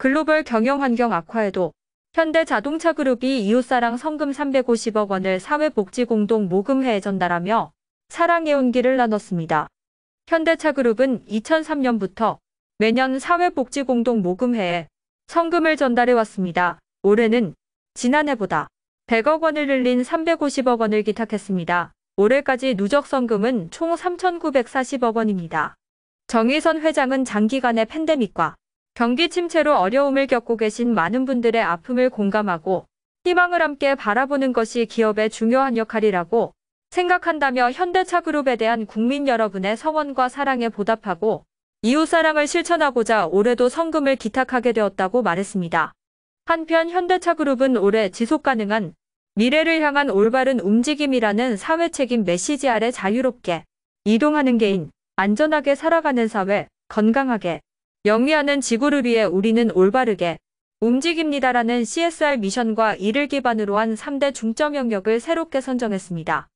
글로벌 경영 환경 악화에도 현대자동차그룹이 이웃사랑 성금 350억 원을 사회복지공동 모금회에 전달하며 사랑의 온기를 나눴습니다. 현대차그룹은 2003년부터 매년 사회복지공동 모금회에 성금을 전달해 왔습니다. 올해는 지난해보다 100억 원을 늘린 350억 원을 기탁했습니다. 올해까지 누적 성금은 총 3,940억 원입니다. 정의선 회장은 장기간의 팬데믹과 경기 침체로 어려움을 겪고 계신 많은 분들의 아픔을 공감하고 희망을 함께 바라보는 것이 기업의 중요한 역할이라고 생각한다며 현대차 그룹에 대한 국민 여러분의 성원과 사랑에 보답하고 이웃사랑을 실천하고자 올해도 성금을 기탁하게 되었다고 말했습니다. 한편 현대차 그룹은 올해 지속가능한 미래를 향한 올바른 움직임이라는 사회책임 메시지 아래 자유롭게 이동하는 개인, 안전하게 살아가는 사회, 건강하게 영위하는 지구를 위해 우리는 올바르게 움직입니다라는 CSR 미션과 이를 기반으로 한 3대 중점 영역을 새롭게 선정했습니다.